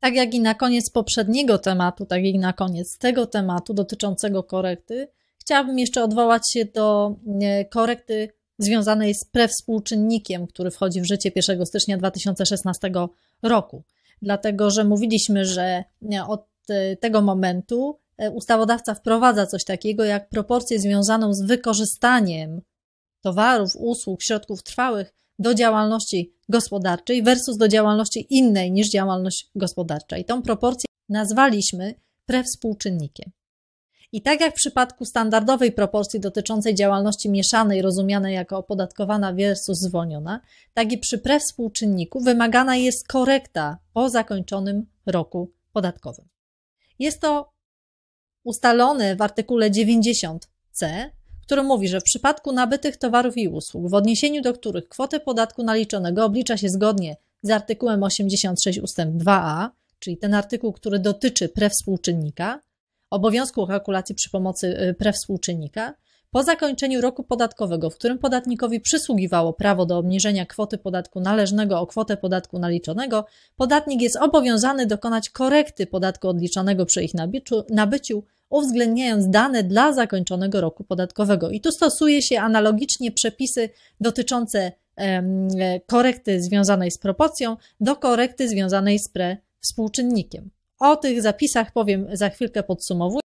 Tak jak i na koniec poprzedniego tematu, tak jak i na koniec tego tematu dotyczącego korekty, chciałabym jeszcze odwołać się do e, korekty związanej z prewspółczynnikiem, który wchodzi w życie 1 stycznia 2016 roku. Dlatego, że mówiliśmy, że e, od e, tego momentu ustawodawca wprowadza coś takiego jak proporcję związaną z wykorzystaniem towarów, usług, środków trwałych do działalności gospodarczej versus do działalności innej niż działalność gospodarcza. I tą proporcję nazwaliśmy prewspółczynnikiem. I tak jak w przypadku standardowej proporcji dotyczącej działalności mieszanej, rozumianej jako opodatkowana versus zwolniona, tak i przy prewspółczynniku wymagana jest korekta po zakończonym roku podatkowym. Jest to ustalone w artykule 90c który mówi, że w przypadku nabytych towarów i usług, w odniesieniu do których kwotę podatku naliczonego oblicza się zgodnie z artykułem 86 ust. 2a, czyli ten artykuł, który dotyczy prewspółczynnika, obowiązku kalkulacji przy pomocy y, prewspółczynnika, po zakończeniu roku podatkowego, w którym podatnikowi przysługiwało prawo do obniżenia kwoty podatku należnego o kwotę podatku naliczonego, podatnik jest obowiązany dokonać korekty podatku odliczanego przy ich nabyciu, nabyciu uwzględniając dane dla zakończonego roku podatkowego. I tu stosuje się analogicznie przepisy dotyczące korekty związanej z proporcją do korekty związanej z pre współczynnikiem. O tych zapisach powiem za chwilkę podsumowując.